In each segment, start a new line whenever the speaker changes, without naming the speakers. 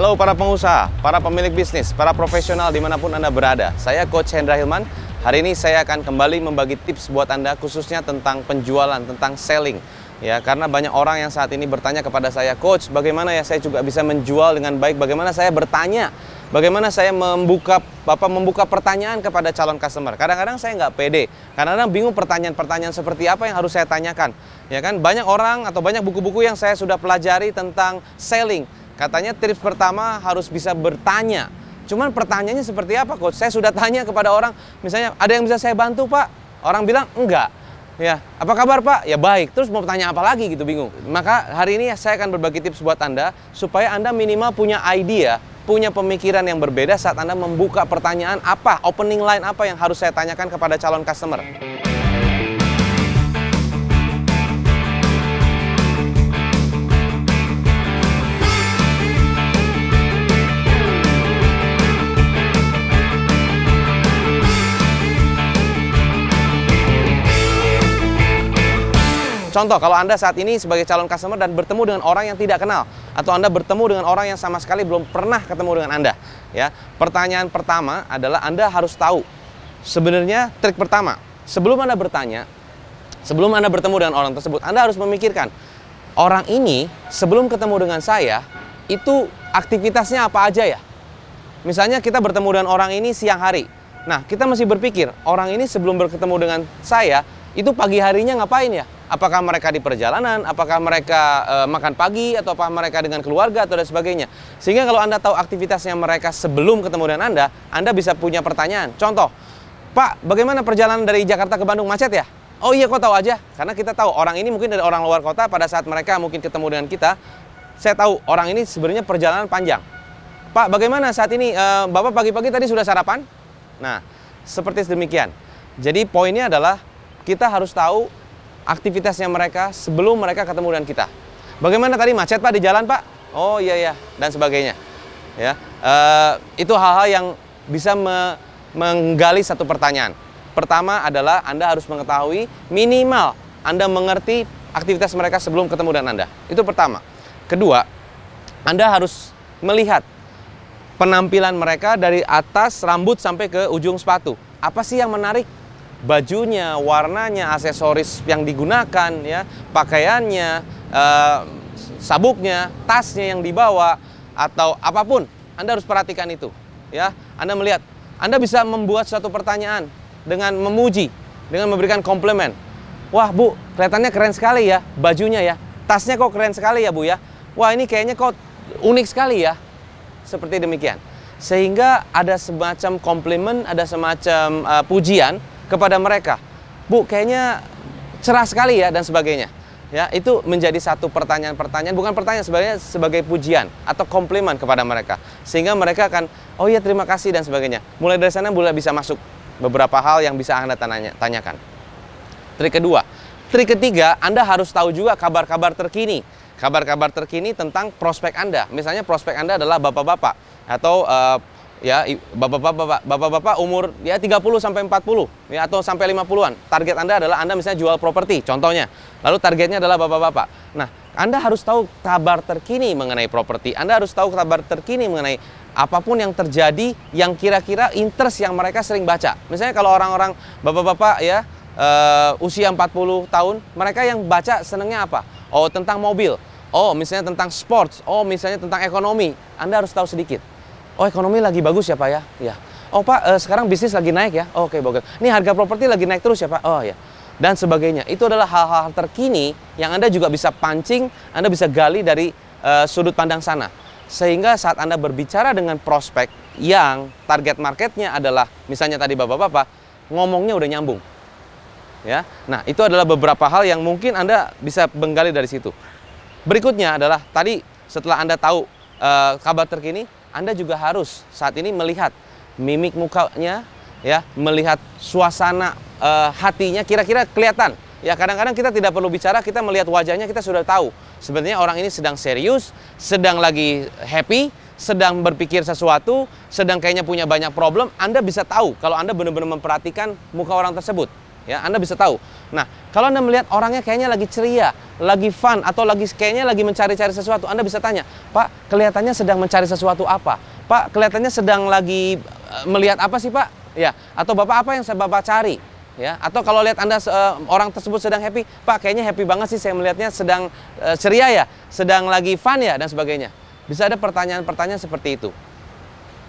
Halo para pengusaha, para pemilik bisnis, para profesional dimanapun Anda berada. Saya Coach Hendra Hilman. Hari ini saya akan kembali membagi tips buat Anda khususnya tentang penjualan, tentang selling. Ya, karena banyak orang yang saat ini bertanya kepada saya, Coach, bagaimana ya saya juga bisa menjual dengan baik? Bagaimana saya bertanya? Bagaimana saya membuka Bapak membuka pertanyaan kepada calon customer? Kadang-kadang saya nggak pede, kadang-kadang bingung pertanyaan-pertanyaan seperti apa yang harus saya tanyakan. Ya kan, banyak orang atau banyak buku-buku yang saya sudah pelajari tentang selling, Katanya trip pertama harus bisa bertanya. Cuman pertanyaannya seperti apa coach? Saya sudah tanya kepada orang, misalnya ada yang bisa saya bantu pak? Orang bilang enggak. Ya, apa kabar Pak? Ya baik. Terus mau tanya apa lagi gitu bingung. Maka hari ini saya akan berbagi tips buat Anda supaya Anda minimal punya idea, punya pemikiran yang berbeda saat Anda membuka pertanyaan apa, opening line apa yang harus saya tanyakan kepada calon customer. Contoh, kalau Anda saat ini sebagai calon customer dan bertemu dengan orang yang tidak kenal atau Anda bertemu dengan orang yang sama sekali belum pernah ketemu dengan Anda, ya. Pertanyaan pertama adalah Anda harus tahu sebenarnya trik pertama. Sebelum Anda bertanya, sebelum Anda bertemu dengan orang tersebut, Anda harus memikirkan orang ini sebelum ketemu dengan saya itu aktivitasnya apa aja ya? Misalnya kita bertemu dengan orang ini siang hari. Nah, kita masih berpikir, orang ini sebelum bertemu dengan saya, itu pagi harinya ngapain ya? apakah mereka di perjalanan, apakah mereka e, makan pagi atau apa mereka dengan keluarga atau dan sebagainya. Sehingga kalau Anda tahu aktivitasnya mereka sebelum ketemu dengan Anda, Anda bisa punya pertanyaan. Contoh, "Pak, bagaimana perjalanan dari Jakarta ke Bandung macet ya?" Oh iya, kok tahu aja? Karena kita tahu orang ini mungkin dari orang luar kota pada saat mereka mungkin ketemu dengan kita, saya tahu orang ini sebenarnya perjalanan panjang. Pak, bagaimana saat ini e, Bapak pagi-pagi tadi sudah sarapan? Nah, seperti demikian. Jadi poinnya adalah kita harus tahu aktivitasnya mereka sebelum mereka ketemu dengan kita. Bagaimana tadi macet Pak di jalan Pak? Oh iya iya dan sebagainya. Ya, e, itu hal-hal yang bisa me, menggali satu pertanyaan. Pertama adalah Anda harus mengetahui minimal Anda mengerti aktivitas mereka sebelum ketemu dengan Anda. Itu pertama. Kedua, Anda harus melihat penampilan mereka dari atas rambut sampai ke ujung sepatu. Apa sih yang menarik bajunya, warnanya, aksesoris yang digunakan, ya, pakaiannya, eh, sabuknya, tasnya yang dibawa, atau apapun, Anda harus perhatikan itu. Ya, Anda melihat, Anda bisa membuat suatu pertanyaan dengan memuji, dengan memberikan komplimen. Wah, Bu, kelihatannya keren sekali ya bajunya ya. Tasnya kok keren sekali ya, Bu ya. Wah, ini kayaknya kok unik sekali ya. Seperti demikian sehingga ada semacam komplimen, ada semacam uh, pujian kepada mereka, Bu, kayaknya cerah sekali ya dan sebagainya. Ya, itu menjadi satu pertanyaan-pertanyaan, bukan pertanyaan sebenarnya sebagai pujian atau komplimen kepada mereka. Sehingga mereka akan, oh iya terima kasih dan sebagainya. Mulai dari sana mulai bisa masuk beberapa hal yang bisa Anda tanya, tanyakan. Trik kedua, trik ketiga, Anda harus tahu juga kabar-kabar terkini. Kabar-kabar terkini tentang prospek Anda. Misalnya prospek Anda adalah bapak-bapak atau uh, ya bapak-bapak bapak-bapak umur ya 30 sampai 40 ya atau sampai 50-an. Target Anda adalah Anda misalnya jual properti contohnya. Lalu targetnya adalah bapak-bapak. Nah, Anda harus tahu kabar terkini mengenai properti. Anda harus tahu kabar terkini mengenai apapun yang terjadi yang kira-kira interest yang mereka sering baca. Misalnya kalau orang-orang bapak-bapak ya uh, usia 40 tahun, mereka yang baca senangnya apa? Oh, tentang mobil. Oh, misalnya tentang sports. Oh, misalnya tentang ekonomi. Anda harus tahu sedikit. Oh ekonomi lagi bagus ya Pak ya? Ya. Oh Pak eh, sekarang bisnis lagi naik ya? Oh, Oke okay, bagus. Ini harga properti lagi naik terus ya Pak? Oh ya. Dan sebagainya. Itu adalah hal-hal terkini yang Anda juga bisa pancing, Anda bisa gali dari eh, sudut pandang sana. Sehingga saat Anda berbicara dengan prospek yang target marketnya adalah misalnya tadi Bapak-Bapak, ngomongnya udah nyambung. Ya. Nah, itu adalah beberapa hal yang mungkin Anda bisa menggali dari situ. Berikutnya adalah tadi setelah Anda tahu uh, kabar terkini, anda juga harus saat ini melihat mimik mukanya, ya, melihat suasana e, hatinya kira-kira kelihatan. Ya, kadang-kadang kita tidak perlu bicara, kita melihat wajahnya kita sudah tahu. Sebenarnya orang ini sedang serius, sedang lagi happy, sedang berpikir sesuatu, sedang kayaknya punya banyak problem, Anda bisa tahu kalau Anda benar-benar memperhatikan muka orang tersebut ya Anda bisa tahu. Nah, kalau Anda melihat orangnya kayaknya lagi ceria, lagi fun atau lagi kayaknya lagi mencari-cari sesuatu, Anda bisa tanya, "Pak, kelihatannya sedang mencari sesuatu apa? Pak, kelihatannya sedang lagi eh, melihat apa sih, Pak?" Ya, atau "Bapak apa yang saya Bapak cari?" Ya, atau kalau lihat Anda uh, orang tersebut sedang happy, "Pak, kayaknya happy banget sih saya melihatnya sedang uh, ceria ya, sedang lagi fun ya dan sebagainya." Bisa ada pertanyaan-pertanyaan seperti itu.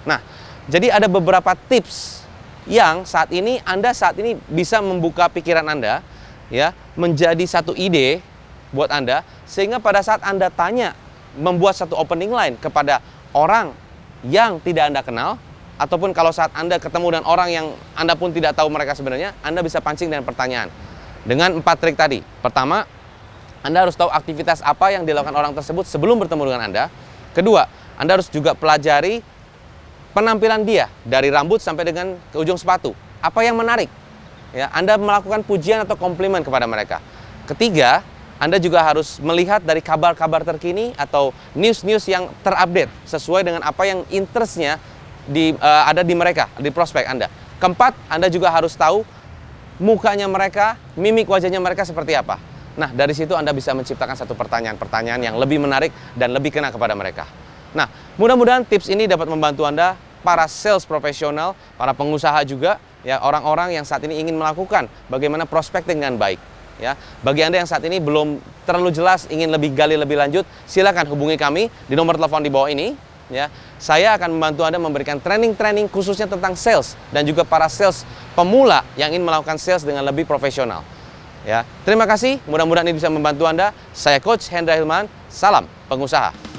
Nah, jadi ada beberapa tips yang saat ini Anda saat ini bisa membuka pikiran Anda ya menjadi satu ide buat Anda sehingga pada saat Anda tanya membuat satu opening line kepada orang yang tidak Anda kenal ataupun kalau saat Anda ketemu dengan orang yang Anda pun tidak tahu mereka sebenarnya Anda bisa pancing dengan pertanyaan dengan empat trik tadi pertama Anda harus tahu aktivitas apa yang dilakukan orang tersebut sebelum bertemu dengan Anda kedua Anda harus juga pelajari penampilan dia dari rambut sampai dengan ke ujung sepatu. Apa yang menarik? Ya, Anda melakukan pujian atau komplimen kepada mereka. Ketiga, Anda juga harus melihat dari kabar-kabar terkini atau news-news yang terupdate sesuai dengan apa yang interestnya di, uh, ada di mereka, di prospek Anda. Keempat, Anda juga harus tahu mukanya mereka, mimik wajahnya mereka seperti apa. Nah, dari situ Anda bisa menciptakan satu pertanyaan-pertanyaan yang lebih menarik dan lebih kena kepada mereka. Nah, mudah-mudahan tips ini dapat membantu Anda, para sales profesional, para pengusaha juga, ya orang-orang yang saat ini ingin melakukan bagaimana prospecting dengan baik. Ya, bagi Anda yang saat ini belum terlalu jelas ingin lebih gali lebih lanjut, silakan hubungi kami di nomor telepon di bawah ini. Ya, saya akan membantu Anda memberikan training-training khususnya tentang sales dan juga para sales pemula yang ingin melakukan sales dengan lebih profesional. Ya, terima kasih. Mudah-mudahan ini bisa membantu Anda. Saya Coach Hendra Hilman. Salam pengusaha.